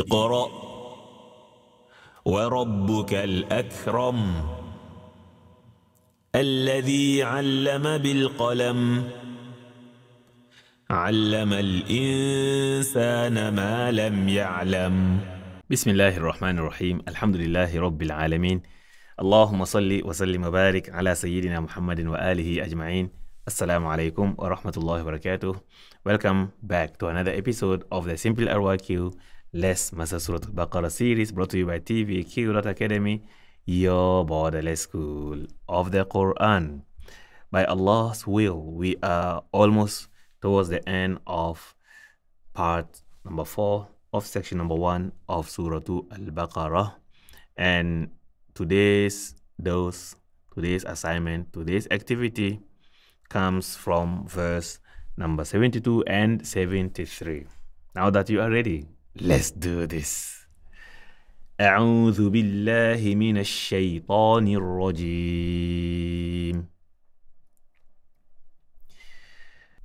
اقرأ وربك الأكرم الذي علم بالقلم علم الإنسان ما لم يعلم بسم الله الرحمن الرحيم الحمد لله رب العالمين اللهم صل وسلم وبارك على سيدنا محمد وآله أجمعين السلام عليكم ورحمه الله وبركاته Welcome back to another episode of the Simple RYQ Les us master Al-Baqarah series brought to you by TV TVQ Academy, your borderless school of the Quran. By Allah's will, we are almost towards the end of part number four of section number one of Surah Al-Baqarah. And today's dose, today's assignment, today's activity comes from verse number 72 and 73. Now that you are ready, Let's do this. أعوذ بالله من الشيطان الرجيم.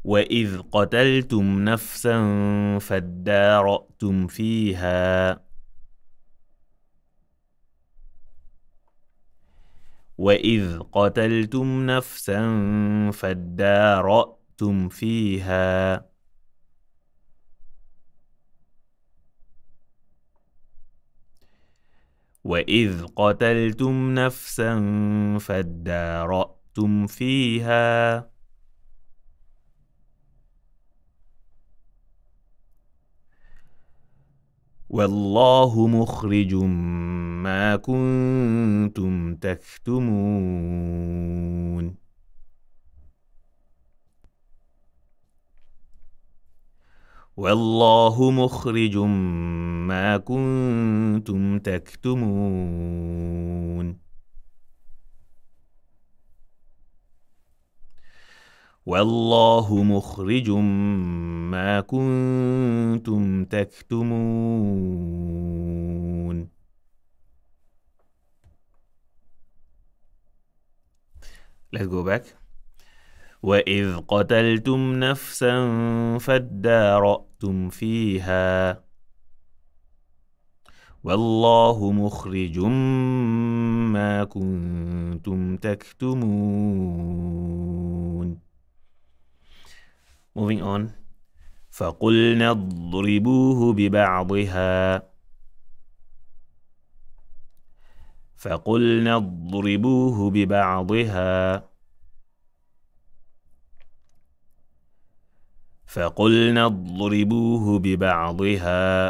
وإذ قتلتم نفسا فادارأتم فيها وإذ قتلتم نفسا فادارأتم فيها وإذ قتلتم نفسا فادارأتم فيها والله مخرج ما كنتم تكتمون والله مخرج ما كنتم تكتمون والله مخرج ما كنتم تكتمون Let's go back. وإذ قتلتم نفسا فادارأتم فيها والله مخرج ما كنتم تكتمون Moving on فقلنا اضربوه ببعضها فقلنا اضربوه ببعضها فقلنا اضربوه ببعضها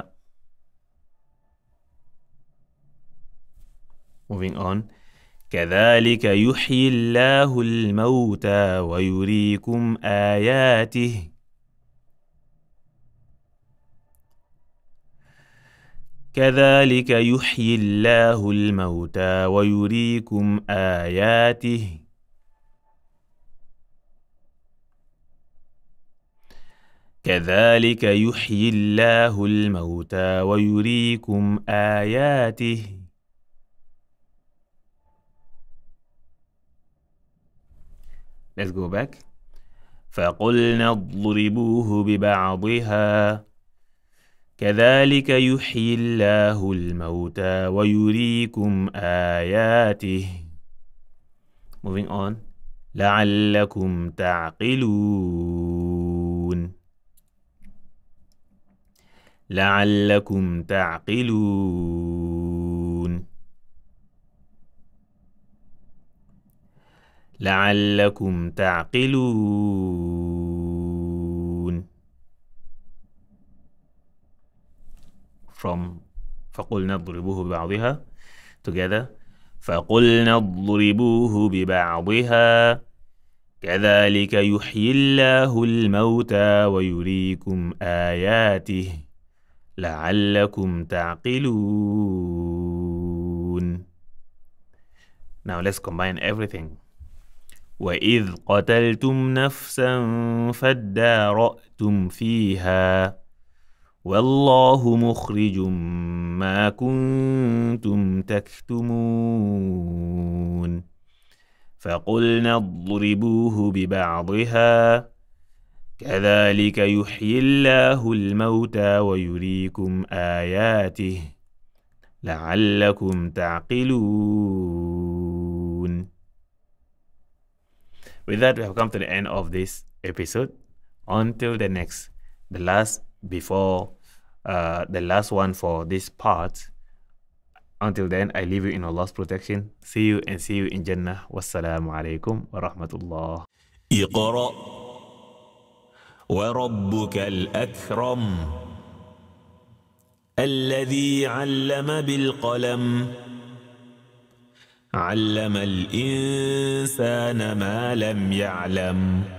moving on كذلك يحيي الله الموتى ويريكم آياته كذلك يحيي الله الموتى ويريكم آياته كذلك يحيي الله الموتى ويريكم اياته Let's go back فقلنا اضربوه ببعضها كذلك يحيي الله الموتى ويريكم آياته moving on لعلكم تعقلون لعلكم تعقلون لعلكم تعقلون from فقلنا اضربوه ببعضها together فقلنا اضربوه ببعضها كذلك يحيي الله الموتى ويريكم آياته لعلكم تعقلون Now let's combine everything وإذ قتلتم نفسا فادارأتم فيها والله مخرج ما كنتم تكتمون فقلنا اضربوه ببعضها كذلك يحيي الله الموتى ويريكم آياته لعلكم تعقلون With that, we have come to the end of this episode. Until the next, the last before uh, the last one for this part. Until then, I leave you in Allah's protection. See you and see you in Jannah. Wassalamu alaikum wa rahmatullah. وربك الأكرم الذي علم بالقلم علم الإنسان ما لم يعلم